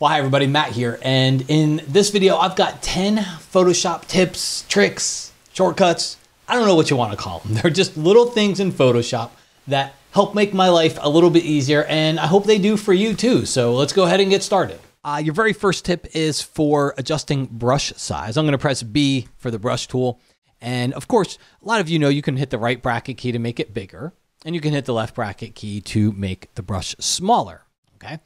Well, hi everybody, Matt here. And in this video, I've got 10 Photoshop tips, tricks, shortcuts. I don't know what you want to call them. They're just little things in Photoshop that help make my life a little bit easier. And I hope they do for you too. So let's go ahead and get started. Uh, your very first tip is for adjusting brush size. I'm going to press B for the brush tool. And of course, a lot of you know you can hit the right bracket key to make it bigger, and you can hit the left bracket key to make the brush smaller. Okay.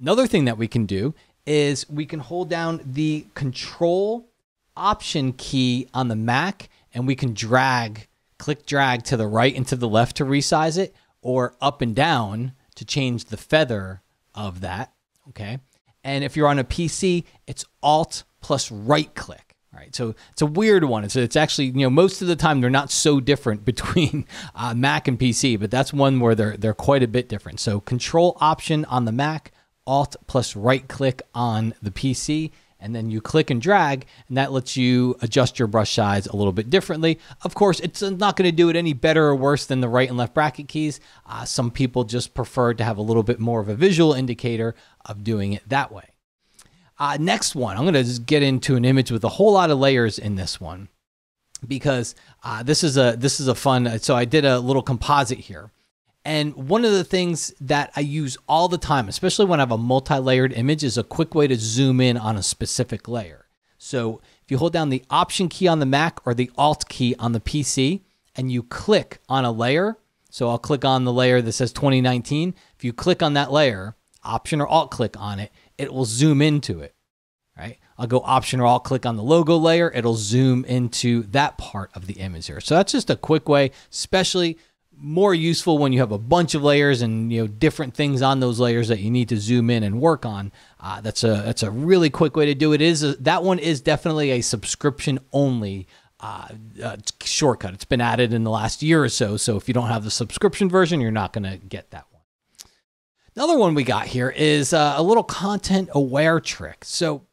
Another thing that we can do is we can hold down the control option key on the Mac and we can drag, click drag to the right and to the left to resize it or up and down to change the feather of that. Okay. And if you're on a PC, it's Alt plus right click. All right. So it's a weird one. It's, it's actually, you know, most of the time they're not so different between uh, Mac and PC, but that's one where they're, they're quite a bit different. So Control Option on the Mac, Alt plus right click on the PC. And then you click and drag, and that lets you adjust your brush size a little bit differently. Of course, it's not going to do it any better or worse than the right and left bracket keys. Uh, some people just prefer to have a little bit more of a visual indicator of doing it that way. Uh, next one, I'm going to get into an image with a whole lot of layers in this one because uh, this is a this is a fun. So I did a little composite here. And one of the things that I use all the time, especially when I have a multi layered image, is a quick way to zoom in on a specific layer. So if you hold down the Option key on the Mac or the Alt key on the PC and you click on a layer, so I'll click on the layer that says 2019. If you click on that layer, Option or Alt click on it, it will zoom into it, right? I'll go Option or Alt click on the logo layer, it'll zoom into that part of the image here. So that's just a quick way, especially more useful when you have a bunch of layers and you know different things on those layers that you need to zoom in and work on. Uh, that's a that's a really quick way to do it. it is a, that one is definitely a subscription only. Uh, uh, shortcut. It's been added in the last year or so. So if you don't have the subscription version, you're not going to get that one. Another one we got here is uh, a little content aware trick. So I'm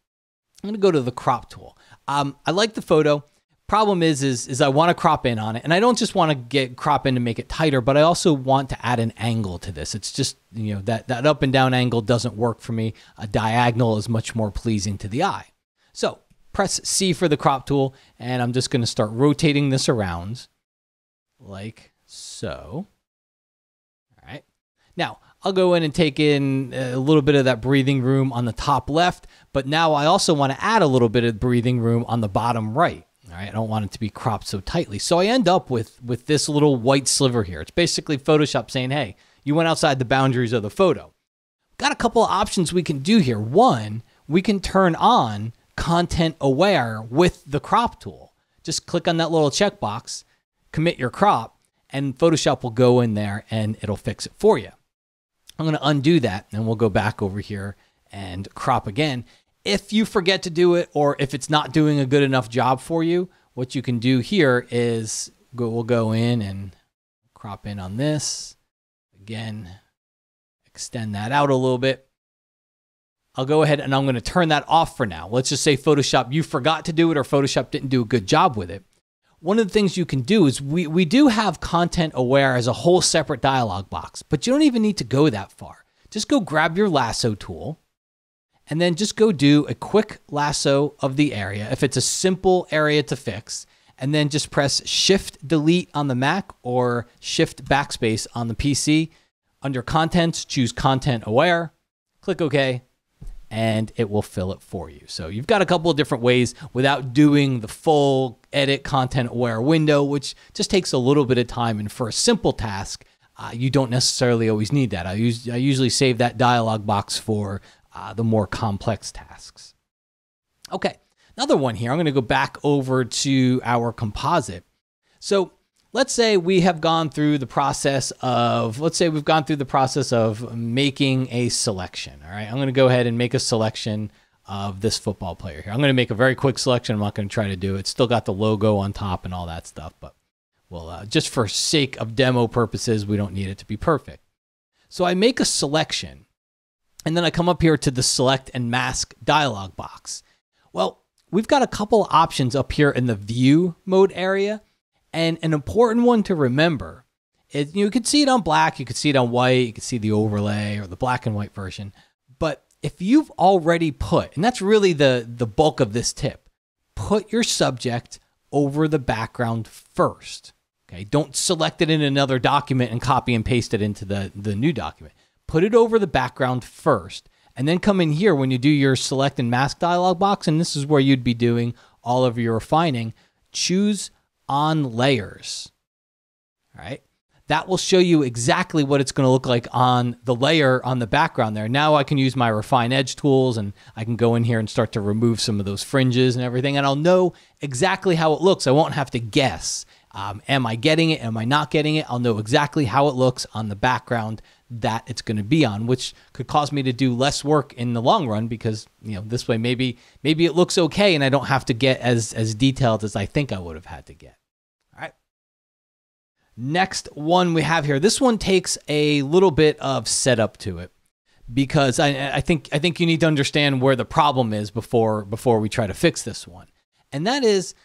going to go to the crop tool. Um, I like the photo problem is is is I want to crop in on it, and I don't just want to get crop in to make it tighter, but I also want to add an angle to this. It's just you know that that up and down angle doesn't work for me. A diagonal is much more pleasing to the eye. So press C for the crop tool, and I'm just going to start rotating this around, like so. All right. Now I'll go in and take in a little bit of that breathing room on the top left, but now I also want to add a little bit of breathing room on the bottom right. All right, I don't want it to be cropped so tightly. So I end up with with this little white sliver here. It's basically Photoshop saying, hey, you went outside the boundaries of the photo. Got a couple of options we can do here. One, we can turn on content aware with the crop tool. Just click on that little checkbox, commit your crop, and Photoshop will go in there and it'll fix it for you. I'm going to undo that and we'll go back over here and crop again if you forget to do it or if it's not doing a good enough job for you, what you can do here is go, we'll go in and crop in on this. Again, extend that out a little bit. I'll go ahead and I'm going to turn that off for now. Let's just say Photoshop, you forgot to do it or Photoshop didn't do a good job with it. One of the things you can do is we, we do have content aware as a whole separate dialog box, but you don't even need to go that far. Just go grab your lasso tool and then just go do a quick lasso of the area if it's a simple area to fix, and then just press Shift Delete on the Mac or Shift Backspace on the PC. Under Contents, choose Content Aware, click OK, and it will fill it for you. So you've got a couple of different ways without doing the full edit content aware window, which just takes a little bit of time. And for a simple task, uh, you don't necessarily always need that. I, us- I usually save that dialog box for uh, the more complex tasks. Okay, another one here. I'm going to go back over to our composite. So let's say we have gone through the process of, let's say we've gone through the process of making a selection. All right, I'm going to go ahead and make a selection of this football player here. I'm going to make a very quick selection. I'm not going to try to do it. Still got the logo on top and all that stuff, but well, uh, just for sake of demo purposes, we don't need it to be perfect. So I make a selection and then I come up here to the select and mask dialog box. Well, we've got a couple options up here in the view mode area. And an important one to remember is you could see it on black, you could see it on white, you could see the overlay or the black and white version. But if you've already put, and that's really the, the bulk of this tip, put your subject over the background first. Okay, don't select it in another document and copy and paste it into the, the new document put it over the background first, and then come in here when you do your select and mask dialog box, and this is where you'd be doing all of your refining, choose on layers. All right. That will show you exactly what it's going to look like on the layer on the background there. Now I can use my refine edge tools and I can go in here and start to remove some of those fringes and everything, and I'll know exactly how it looks. I won't have to guess. Um, am I getting it? Am I not getting it? I'll know exactly how it looks on the background that it's going to be on, which could cause me to do less work in the long run because you know this way maybe maybe it looks okay and I don't have to get as as detailed as I think I would have had to get. All right. Next one we have here. This one takes a little bit of setup to it because I, I think I think you need to understand where the problem is before before we try to fix this one, and that is.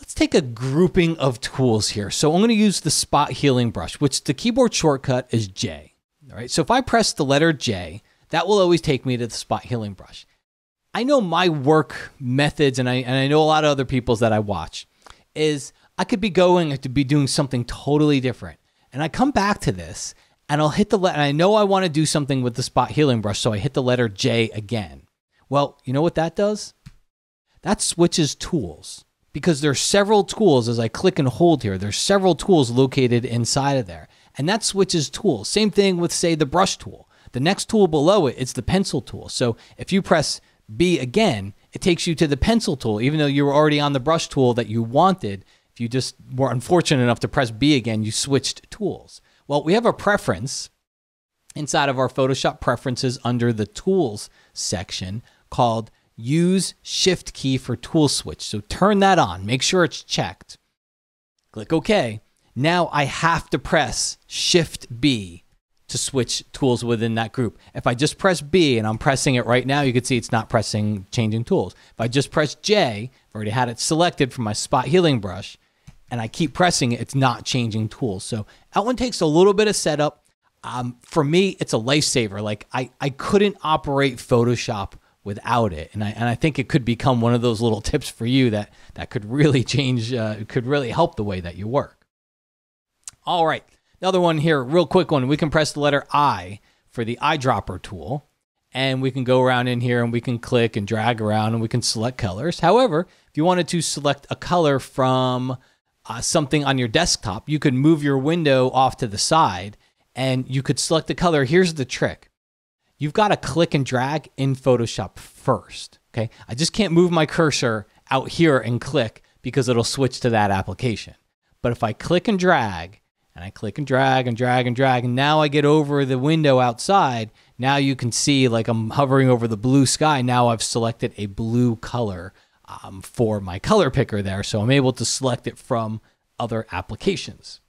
Let's take a grouping of tools here. So I'm going to use the spot healing brush, which the keyboard shortcut is J. All right, so if I press the letter J, that will always take me to the spot healing brush. I know my work methods, and I and I know a lot of other people's that I watch, is I could be going to be doing something totally different, and I come back to this, and I'll hit the letter. I know I want to do something with the spot healing brush, so I hit the letter J again. Well, you know what that does? That switches tools because there are several tools as I click and hold here. There's several tools located inside of there and that switches tools. Same thing with, say, the brush tool. The next tool below it is the pencil tool. So if you press B again, it takes you to the pencil tool, even though you were already on the brush tool that you wanted. If you just were unfortunate enough to press B again, you switched tools. Well, we have a preference inside of our Photoshop preferences under the tools section called use shift key for tool switch. So turn that on, make sure it's checked. Click OK. Now I have to press Shift B to switch tools within that group. If I just press B and I'm pressing it right now, you can see it's not pressing changing tools. If I just press J, I've already had it selected for my spot healing brush, and I keep pressing it, it's not changing tools. So that one takes a little bit of setup. Um, for me, it's a lifesaver. Like I, I couldn't operate Photoshop without it, and I and I think it could become one of those little tips for you that that could really change, uh, could really help the way that you work. All right. Another one here, real quick one. We can press the letter I for the eyedropper tool, and we can go around in here and we can click and drag around and we can select colors. However, if you wanted to select a color from uh, something on your desktop, you could move your window off to the side and you could select the color. Here's the trick you've got to click and drag in Photoshop first. Okay. I just can't move my cursor out here and click because it'll switch to that application. But if I click and drag and I click and drag and drag and drag. And now I get over the window outside. Now you can see, like, I'm hovering over the blue sky. Now I've selected a blue color um, for my color picker there. So I'm able to select it from other applications.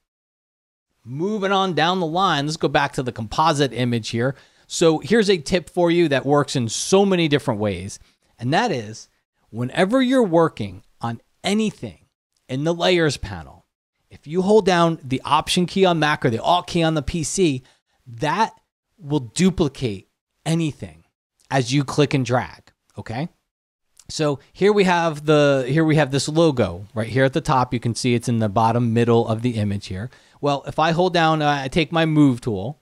Moving on down the line, let's go back to the composite image here. So here's a tip for you that works in so many different ways. And that is whenever you're working on anything in the layers panel, if you hold down the option key on Mac or the alt key on the PC, that will duplicate anything as you click and drag, okay? So here we have the here we have this logo right here at the top. You can see it's in the bottom middle of the image here. Well, if I hold down, uh, I take my move tool,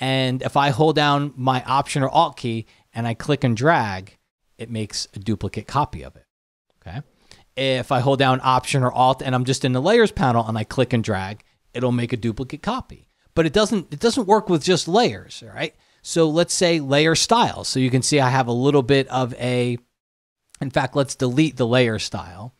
and if I hold down my option or alt key and I click and drag, it makes a duplicate copy of it. Okay if I hold down Option or Alt and I'm just in the Layers panel and I click and drag, it'll make a duplicate copy. But it doesn't it doesn't work with just layers, all right? So let's say layer style. So you can see I have a little bit of a, in fact, let's delete the layer style.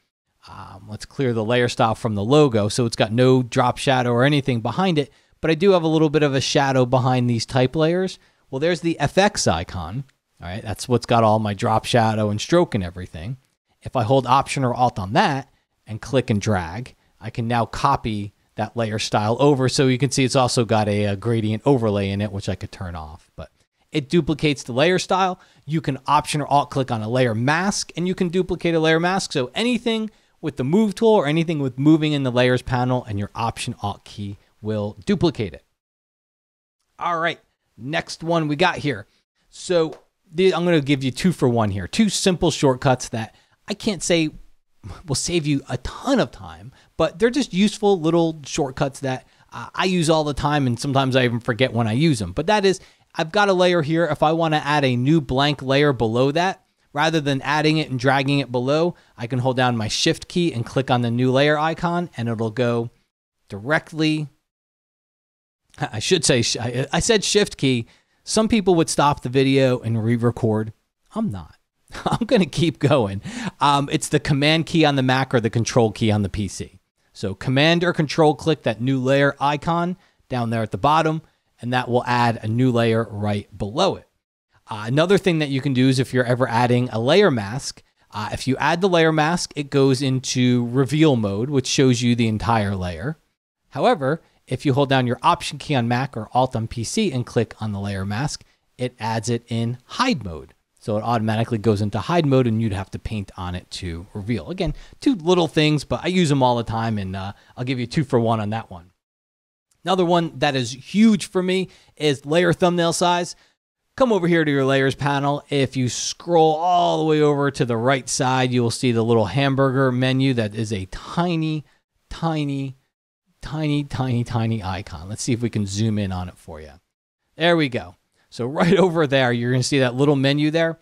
Um, let's clear the layer style from the logo so it's got no drop shadow or anything behind it. But I do have a little bit of a shadow behind these type layers. Well, there's the FX icon. All right, that's what's got all my drop shadow and stroke and everything. If I hold Option or Alt on that and click and drag, I can now copy that layer style over. So you can see it's also got a, a gradient overlay in it, which I could turn off. But it duplicates the layer style. You can option or alt click on a layer mask and you can duplicate a layer mask. So anything with the move tool or anything with moving in the layers panel and your option alt key will duplicate it. All right, next one we got here. So I'm gonna give you two for one here, two simple shortcuts that I can't say will save you a ton of time, but they're just useful little shortcuts that uh, I use all the time. And sometimes I even forget when I use them. But that is, I've got a layer here. If I want to add a new blank layer below that, rather than adding it and dragging it below, I can hold down my shift key and click on the new layer icon and it'll go directly. I should say, I said shift key. Some people would stop the video and re record. I'm not. I'm going to keep going. Um, it's the command key on the Mac or the control key on the PC. So command or control click that new layer icon down there at the bottom, and that will add a new layer right below it. Uh, another thing that you can do is if you're ever adding a layer mask, uh, if you add the layer mask, it goes into reveal mode, which shows you the entire layer. However, if you hold down your option key on Mac or Alt on PC and click on the layer mask, it adds it in hide mode. So it automatically goes into hide mode and you'd have to paint on it to reveal. Again, two little things, but I use them all the time and uh, I'll give you two for one on that one. Another one that is huge for me is layer thumbnail size. Come over here to your layers panel. If you scroll all the way over to the right side, you will see the little hamburger menu that is a tiny, tiny, tiny, tiny, tiny icon. Let's see if we can zoom in on it for you. There we go. So right over there, you're going to see that little menu there.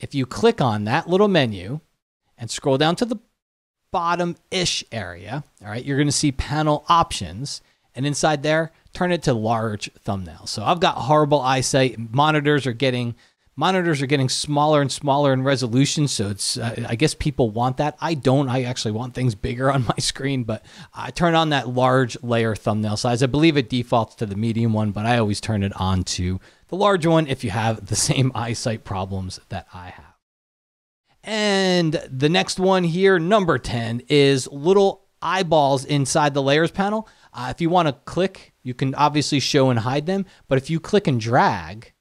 If you click on that little menu and scroll down to the bottom-ish area, all right, you're going to see panel options. And inside there, turn it to large thumbnail. So I've got horrible eyesight. Monitors are getting monitors are getting smaller and smaller in resolution. So it's uh, I guess people want that. I don't. I actually want things bigger on my screen. But I turn on that large layer thumbnail size. I believe it defaults to the medium one, but I always turn it on to the large one if you have the same eyesight problems that I have. And the next one here, number 10, is little eyeballs inside the layers panel. Uh, if you want to click, you can obviously show and hide them, but if you click and drag,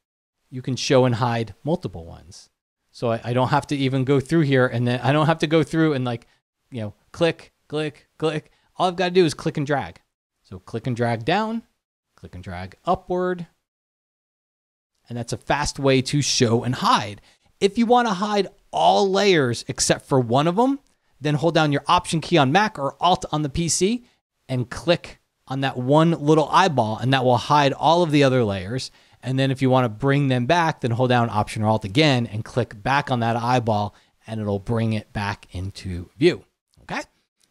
you can show and hide multiple ones. So I, I don't have to even go through here and then I don't have to go through and like, you know, click, click, click. All I've got to do is click and drag. So click and drag down, click and drag upward, and that's a fast way to show and hide. If you want to hide all layers except for one of them, then hold down your Option key on Mac or Alt on the PC and click on that one little eyeball, and that will hide all of the other layers. And then if you want to bring them back, then hold down Option or Alt again and click back on that eyeball, and it'll bring it back into view. Okay,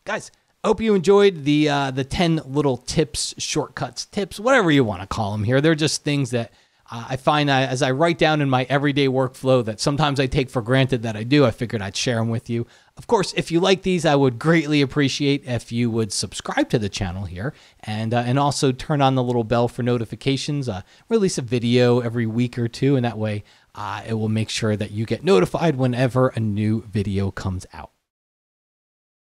guys. Hope you enjoyed the uh, the ten little tips, shortcuts, tips, whatever you want to call them. Here, they're just things that I find as I write down in my everyday workflow that sometimes I take for granted that I do, I figured I'd share them with you. Of course, if you like these, I would greatly appreciate if you would subscribe to the channel here and uh, and also turn on the little bell for notifications. Uh, release a video every week or two, and that way uh, it will make sure that you get notified whenever a new video comes out.